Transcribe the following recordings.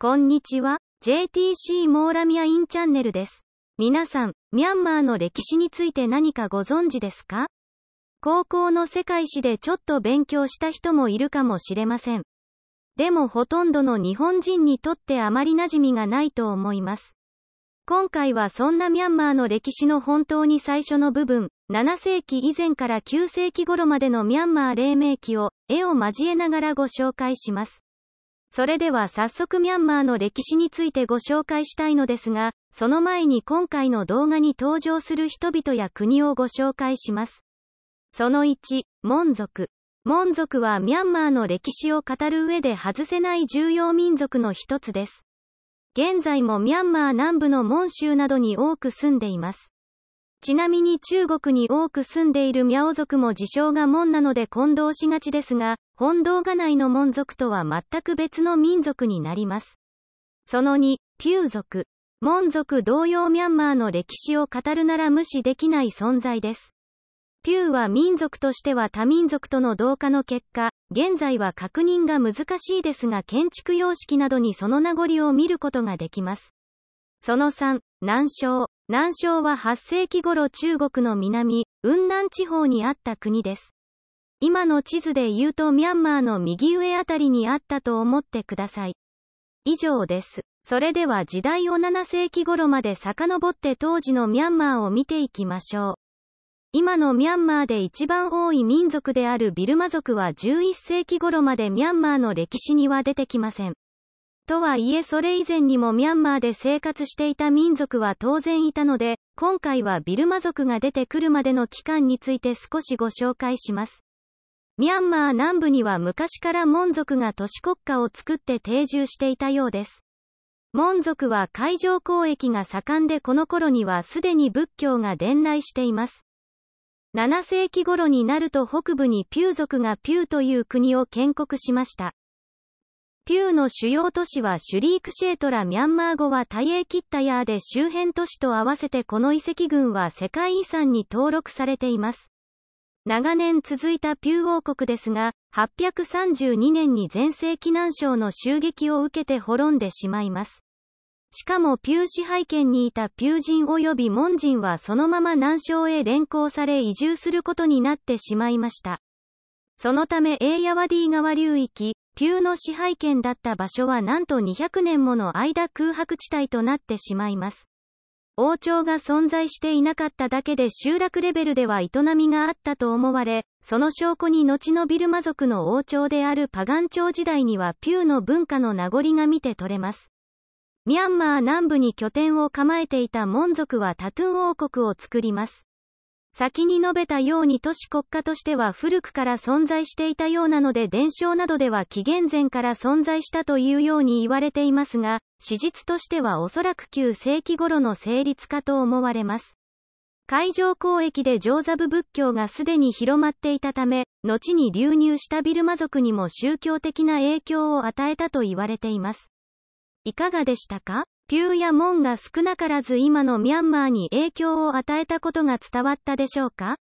こんにちは、JTC モーラミアインチャンネルです。皆さん、ミャンマーの歴史について何かご存知ですか高校の世界史でちょっと勉強した人もいるかもしれません。でもほとんどの日本人にとってあまり馴染みがないと思います。今回はそんなミャンマーの歴史の本当に最初の部分、7世紀以前から9世紀頃までのミャンマー黎明期を、絵を交えながらご紹介します。それでは早速ミャンマーの歴史についてご紹介したいのですが、その前に今回の動画に登場する人々や国をご紹介します。その1、モン族。モン族はミャンマーの歴史を語る上で外せない重要民族の一つです。現在もミャンマー南部のモン州などに多く住んでいます。ちなみに中国に多く住んでいるミャオ族も自称が門なので混同しがちですが、本堂が内の門族とは全く別の民族になります。その2、ピュー族。門族同様ミャンマーの歴史を語るなら無視できない存在です。ピューは民族としては多民族との同化の結果、現在は確認が難しいですが建築様式などにその名残を見ることができます。その3、南昌。南昌は8世紀頃中国の南、雲南地方にあった国です。今の地図で言うとミャンマーの右上あたりにあったと思ってください。以上です。それでは時代を7世紀頃まで遡って当時のミャンマーを見ていきましょう。今のミャンマーで一番多い民族であるビルマ族は11世紀頃までミャンマーの歴史には出てきません。とはいえそれ以前にもミャンマーで生活していた民族は当然いたので、今回はビルマ族が出てくるまでの期間について少しご紹介します。ミャンマー南部には昔からモン族が都市国家を作って定住していたようです。モン族は海上交易が盛んでこの頃にはすでに仏教が伝来しています。7世紀頃になると北部にピュー族がピューという国を建国しました。ピューの主要都市はシュリークシェートラミャンマー語はタイエーキッタヤーで周辺都市と合わせてこの遺跡群は世界遺産に登録されています。長年続いたピュー王国ですが、832年に全盛紀南省の襲撃を受けて滅んでしまいます。しかもピュー支配権にいたピュー人及び門人はそのまま南省へ連行され移住することになってしまいました。そのためエーヤワディ川流域、旧の支配権だった場所はなんと200年もの間空白地帯となってしまいます。王朝が存在していなかっただけで集落レベルでは営みがあったと思われ、その証拠に後のビルマ族の王朝であるパガン朝時代にはピューの文化の名残が見て取れます。ミャンマー南部に拠点を構えていたモン族はタトゥン王国を作ります。先に述べたように都市国家としては古くから存在していたようなので伝承などでは紀元前から存在したというように言われていますが、史実としてはおそらく9世紀頃の成立かと思われます。海上交易で上座部仏教がすでに広まっていたため、後に流入したビルマ族にも宗教的な影響を与えたと言われています。いかがでしたかピューや門が少なからず今のミャンマーに影響を与えたことが伝わったでしょうか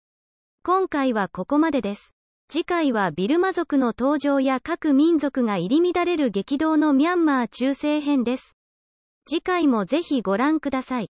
今回はここまでです。次回はビルマ族の登場や各民族が入り乱れる激動のミャンマー中世編です。次回もぜひご覧ください。